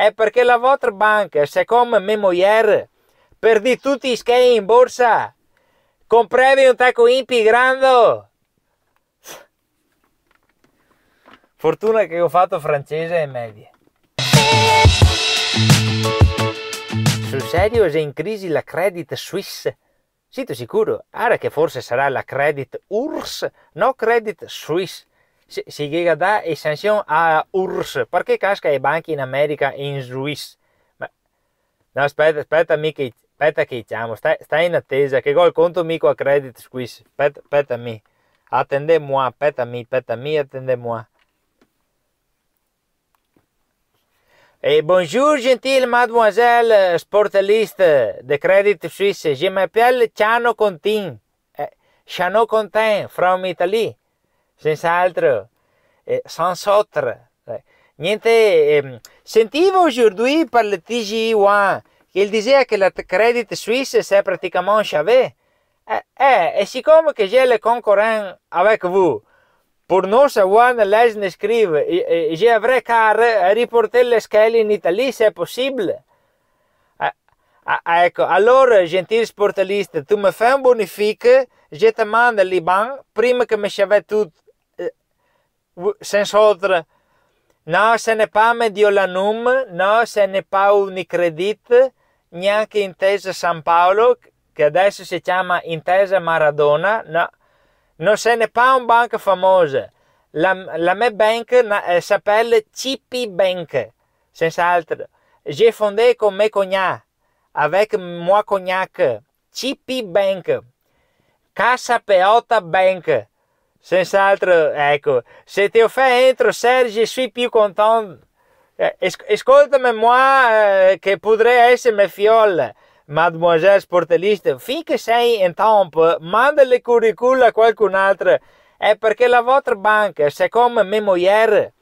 è perché la vostra banca, secondo per di tutti i schei in borsa, compravi un tacco impi grande. Fortuna che ho fatto francese e media. Sul serio è in crisi la Credit Suisse? Siete sicuro? Ara che forse sarà la Credit URSS, no Credit Suisse. chega a dar extensão à URSS. Por que acho que é na América em juiz? não, espera, espera também que espera que chamo. Está, está aí na que gol conto-me com a crédito Suisse Espera, espera me Atendemos, espera-me, espera-me, atendemos. Eh, bonjour, gentil mademoiselle sporteliste de Credit Suisse. Je m'appelle Chano Contin. Eh, Contin, from Italy. Eh, sans autre, sans eh, autre. Niente, ehm, aujourd'hui par le TG1 qu'il disait que la Credit Suisse c'est pratiquement chavé. Eh, et eh, e siccome que j'ai le concurrent avec vous, pour nous savoir un vrai vrai à reporter scales en Italie, c'est possible. Alors, gentil allora, tu me fais un bonifico, je te mando Liban prima che me tutto. sens'oltre no se ne pa Mediolanum no se ne pa Unicredit neanche Intesa San Paolo che adesso si chiama Intesa Maradona no non se ne pa un banca famosa la, la mia banca eh, s'appella CP Bank senz'altro j'ai fondé con me cognac, avec moi cognac CP Bank Casa Peota Bank Senz'altro, ecco, se ti ho fatto offendo, Sergio, sui più contento. Eh, ascoltami, moi, eh, che potrei essere fiol, mademoiselle sportellista, finché sei in tempo, manda le curricula a qualcun altro. È perché la vostra banca, secondo me, moglie,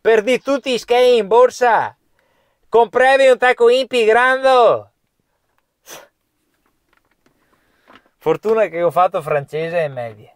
perdi tutti i schei in borsa. Comprevi un tacco impi grande. Fortuna che ho fatto francese e media.